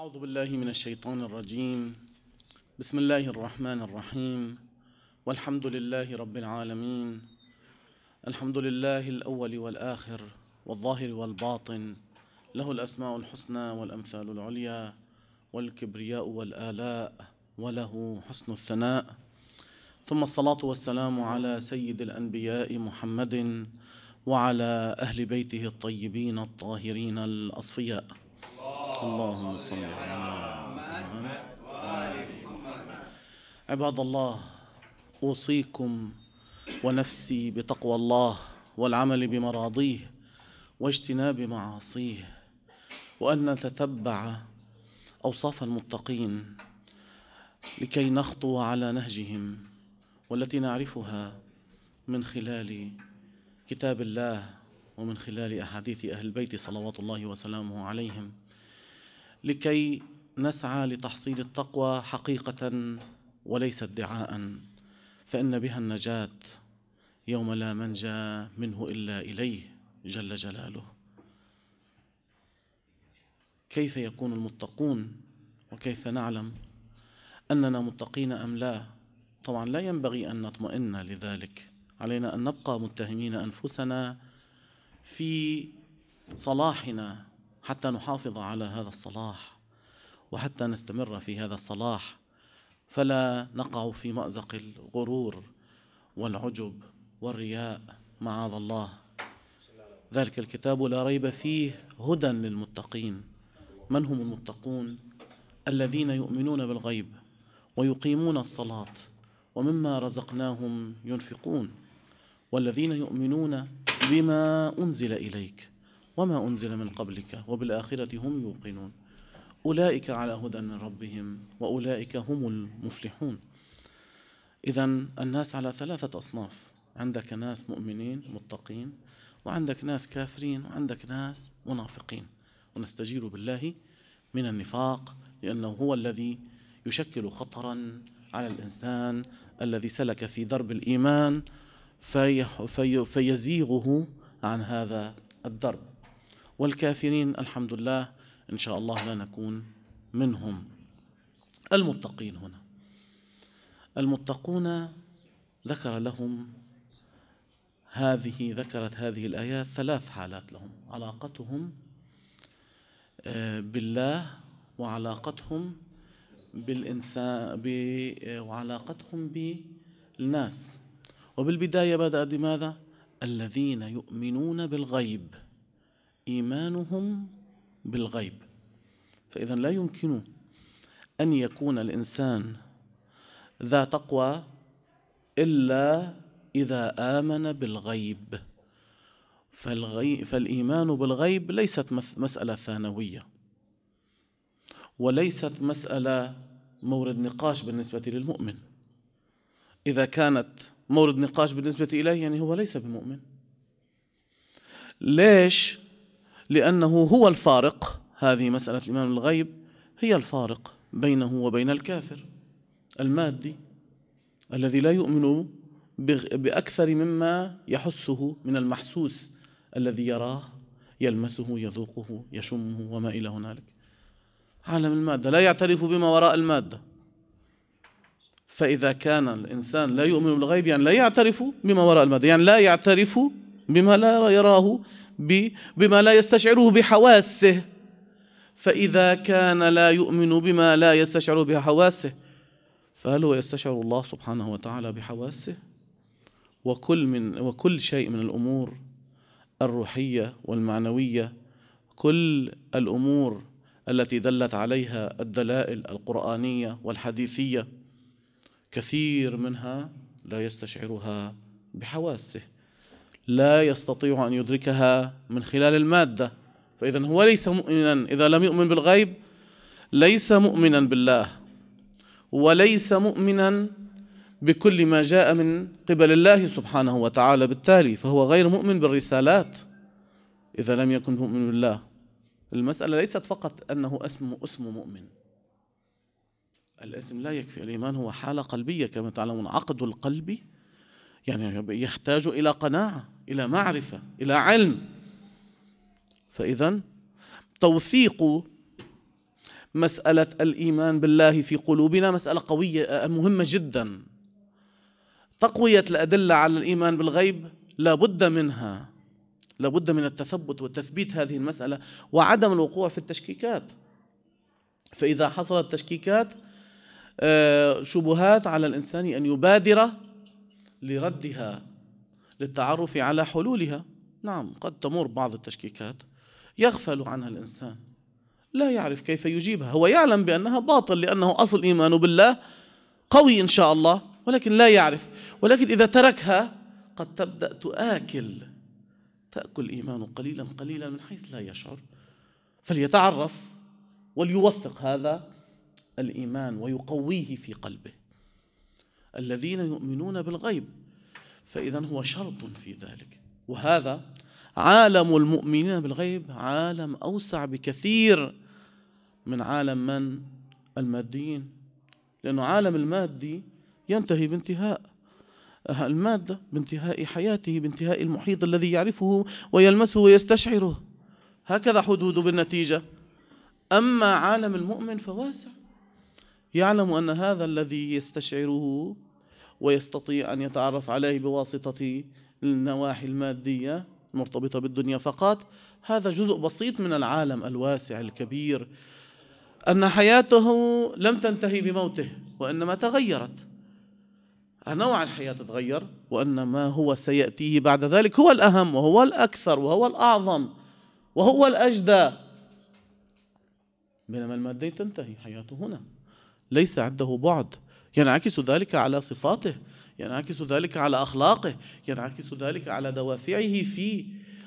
أعوذ بالله من الشيطان الرجيم بسم الله الرحمن الرحيم والحمد لله رب العالمين الحمد لله الأول والآخر والظاهر والباطن له الأسماء الحسنى والأمثال العليا والكبرياء والآلاء وله حسن الثناء ثم الصلاة والسلام على سيد الأنبياء محمد وعلى أهل بيته الطيبين الطاهرين الأصفياء اللهم صل على محمد عباد الله أوصيكم ونفسي بتقوى الله والعمل بمراضيه واجتناب معاصيه وأن نتتبع أوصاف المتقين لكي نخطو على نهجهم والتي نعرفها من خلال كتاب الله ومن خلال أحاديث أهل البيت صلوات الله وسلامه عليهم لكي نسعى لتحصيل التقوى حقيقة وليس ادعاء فإن بها النجاة يوم لا منجى منه إلا إليه جل جلاله كيف يكون المتقون وكيف نعلم أننا متقين أم لا طبعا لا ينبغي أن نطمئن لذلك علينا أن نبقى متهمين أنفسنا في صلاحنا حتى نحافظ على هذا الصلاح وحتى نستمر في هذا الصلاح فلا نقع في مأزق الغرور والعجب والرياء معاذ الله ذلك الكتاب لا ريب فيه هدى للمتقين من هم المتقون الذين يؤمنون بالغيب ويقيمون الصلاة ومما رزقناهم ينفقون والذين يؤمنون بما أنزل إليك وما أنزل من قبلك وبالآخرة هم يوقنون أولئك على هدى من ربهم وأولئك هم المفلحون إذا الناس على ثلاثة أصناف عندك ناس مؤمنين متقين وعندك ناس كافرين وعندك ناس منافقين ونستجير بالله من النفاق لأنه هو الذي يشكل خطرا على الإنسان الذي سلك في درب الإيمان في في فيزيغه عن هذا الدرب والكافرين الحمد لله إن شاء الله لا نكون منهم المتقين هنا المتقون ذكر لهم هذه ذكرت هذه الآيات ثلاث حالات لهم علاقتهم آه، بالله وعلاقتهم بالإنسان آه، وعلاقتهم بالناس وبالبداية بدأت بماذا؟ الذين يؤمنون بالغيب إيمانهم بالغيب فإذا لا يمكن أن يكون الإنسان ذا تقوى إلا إذا آمن بالغيب فالغي فالإيمان بالغيب ليست مسألة ثانوية وليست مسألة مورد نقاش بالنسبة للمؤمن إذا كانت مورد نقاش بالنسبة إليه يعني هو ليس بمؤمن ليش لأنه هو الفارق هذه مسألة الإمام الغيب هي الفارق بينه وبين الكافر المادي الذي لا يؤمن بأكثر مما يحسه من المحسوس الذي يراه يلمسه يذوقه يشمه وما إلى هنالك عالم المادة لا يعترف بما وراء المادة فإذا كان الإنسان لا يؤمن بالغيب يعني لا يعترف بما وراء المادة يعني لا يعترف بما لا يراه بما لا يستشعره بحواسه فإذا كان لا يؤمن بما لا يستشعر بحواسه فهل هو يستشعر الله سبحانه وتعالى بحواسه وكل من وكل شيء من الأمور الروحية والمعنوية كل الأمور التي دلت عليها الدلائل القرآنية والحديثية كثير منها لا يستشعرها بحواسه لا يستطيع أن يدركها من خلال المادة فإذا هو ليس مؤمنا إذا لم يؤمن بالغيب ليس مؤمنا بالله وليس مؤمنا بكل ما جاء من قبل الله سبحانه وتعالى بالتالي فهو غير مؤمن بالرسالات إذا لم يكن مؤمن بالله المسألة ليست فقط أنه اسم اسم مؤمن الاسم لا يكفي الإيمان هو حالة قلبية كما تعلمون عقد القلب يعني يحتاج إلى قناعة إلى معرفة إلى علم فإذا توثيق مسألة الإيمان بالله في قلوبنا مسألة قوية آه، مهمة جدا تقوية الأدلة على الإيمان بالغيب لا بد منها لا بد من التثبت وتثبيت هذه المسألة وعدم الوقوع في التشكيكات فإذا حصلت تشكيكات آه، شبهات على الإنسان أن يبادر لردها للتعرف على حلولها نعم قد تمر بعض التشكيكات يغفل عنها الإنسان لا يعرف كيف يجيبها هو يعلم بأنها باطل لأنه أصل إيمانه بالله قوي إن شاء الله ولكن لا يعرف ولكن إذا تركها قد تبدأ تآكل تأكل إيمانه قليلا قليلا من حيث لا يشعر فليتعرف وليوثق هذا الإيمان ويقويه في قلبه الذين يؤمنون بالغيب فإذا هو شرط في ذلك وهذا عالم المؤمنين بالغيب عالم أوسع بكثير من عالم من الماديين لأنه عالم المادي ينتهي بانتهاء المادة بانتهاء حياته بانتهاء المحيط الذي يعرفه ويلمسه ويستشعره هكذا حدوده بالنتيجة أما عالم المؤمن فواسع يعلم أن هذا الذي يستشعره ويستطيع أن يتعرف عليه بواسطة النواحي المادية المرتبطة بالدنيا فقط هذا جزء بسيط من العالم الواسع الكبير أن حياته لم تنتهي بموته وإنما تغيرت نوع الحياة تتغير وأن ما هو سيأتيه بعد ذلك هو الأهم وهو الأكثر وهو الأعظم وهو الأجدى بينما المادة تنتهي حياته هنا ليس عنده بعد ينعكس ذلك على صفاته ينعكس ذلك على أخلاقه ينعكس ذلك على دوافعه في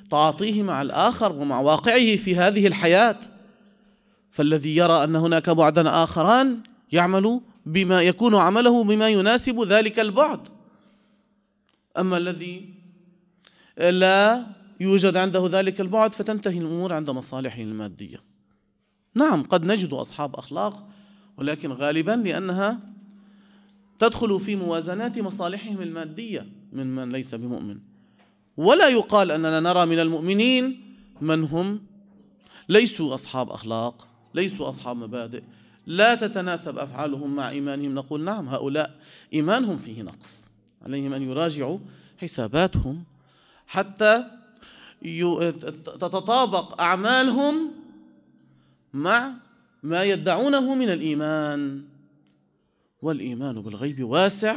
تعاطيه مع الآخر ومع واقعه في هذه الحياة فالذي يرى أن هناك بعدا آخران يعمل بما يكون عمله بما يناسب ذلك البعد أما الذي لا يوجد عنده ذلك البعد فتنتهي الأمور عند مصالحه المادية نعم قد نجد أصحاب أخلاق ولكن غالبا لأنها تدخل في موازنات مصالحهم المادية من من ليس بمؤمن ولا يقال أننا نرى من المؤمنين من هم ليسوا أصحاب أخلاق ليسوا أصحاب مبادئ لا تتناسب أفعالهم مع إيمانهم نقول نعم هؤلاء إيمانهم فيه نقص عليهم أن يراجعوا حساباتهم حتى تتطابق أعمالهم مع ما يدعونه من الإيمان والإيمان بالغيب واسع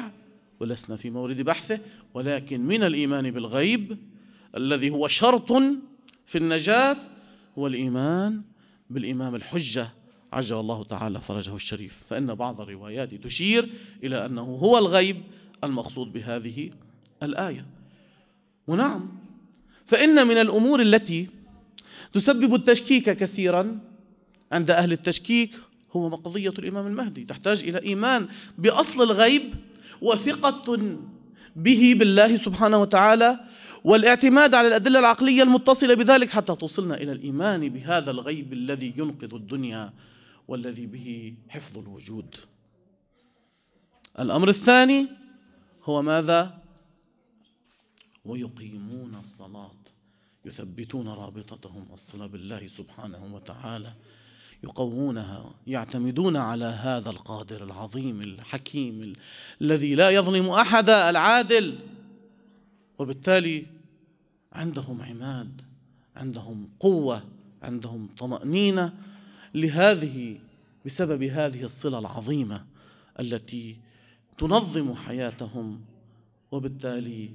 ولسنا في مورد بحثه ولكن من الإيمان بالغيب الذي هو شرط في النجاة هو الإيمان بالإمام الحجة عجل الله تعالى فرجه الشريف فإن بعض الروايات تشير إلى أنه هو الغيب المقصود بهذه الآية ونعم فإن من الأمور التي تسبب التشكيك كثيرا عند أهل التشكيك هو مقضية الإمام المهدي تحتاج إلى إيمان بأصل الغيب وثقة به بالله سبحانه وتعالى والاعتماد على الأدلة العقلية المتصلة بذلك حتى توصلنا إلى الإيمان بهذا الغيب الذي ينقذ الدنيا والذي به حفظ الوجود الأمر الثاني هو ماذا؟ ويقيمون الصلاة يثبتون رابطتهم الصلاة بالله سبحانه وتعالى يقوونها يعتمدون على هذا القادر العظيم الحكيم الذي لا يظلم احدا العادل وبالتالي عندهم عماد عندهم قوه عندهم طمانينه لهذه بسبب هذه الصله العظيمه التي تنظم حياتهم وبالتالي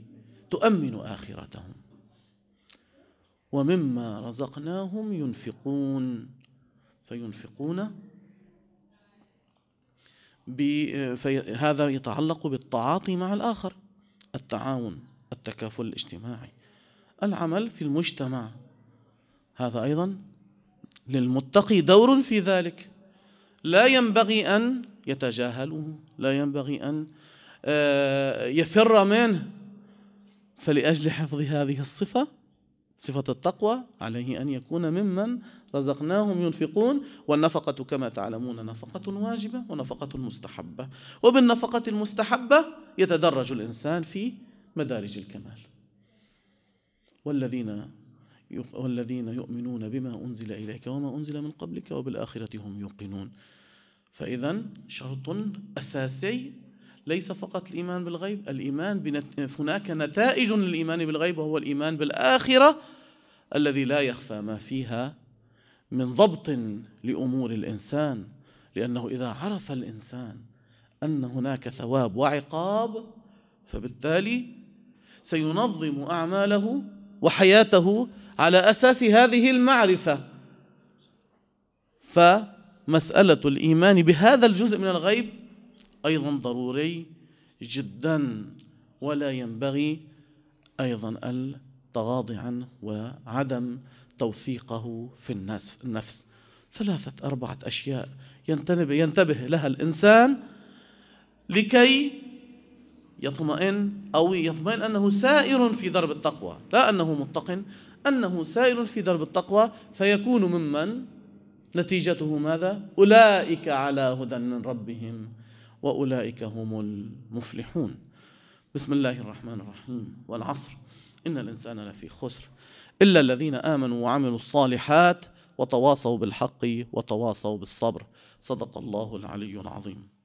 تؤمن اخرتهم ومما رزقناهم ينفقون فينفقون هذا يتعلق بالتعاطي مع الآخر التعاون التكافل الاجتماعي العمل في المجتمع هذا أيضا للمتقي دور في ذلك لا ينبغي أن يتجاهله لا ينبغي أن آه، يفر منه فلأجل حفظ هذه الصفة صفة التقوى عليه أن يكون ممن رزقناهم ينفقون والنفقة كما تعلمون نفقة واجبة ونفقة مستحبة وبالنفقة المستحبة يتدرج الإنسان في مدارج الكمال والذين والذين يؤمنون بما أنزل إليك وما أنزل من قبلك وبالآخرة هم يوقنون فإذا شرط أساسي ليس فقط الإيمان بالغيب الإيمان بنت... هناك نتائج للإيمان بالغيب وهو الإيمان بالآخرة الذي لا يخفى ما فيها من ضبط لأمور الإنسان لأنه إذا عرف الإنسان أن هناك ثواب وعقاب فبالتالي سينظم أعماله وحياته على أساس هذه المعرفة فمسألة الإيمان بهذا الجزء من الغيب أيضا ضروري جدا ولا ينبغي أيضا التغاضي عنه وعدم توثيقه في الناس النفس ثلاثة أربعة أشياء ينتبه, ينتبه لها الإنسان لكي يطمئن أو يطمئن أنه سائر في درب التقوى لا أنه متقن أنه سائر في درب التقوى فيكون ممن نتيجته ماذا؟ أولئك على هدى من ربهم واولئك هم المفلحون بسم الله الرحمن الرحيم والعصر ان الانسان لفي خسر الا الذين امنوا وعملوا الصالحات وتواصوا بالحق وتواصوا بالصبر صدق الله العلي العظيم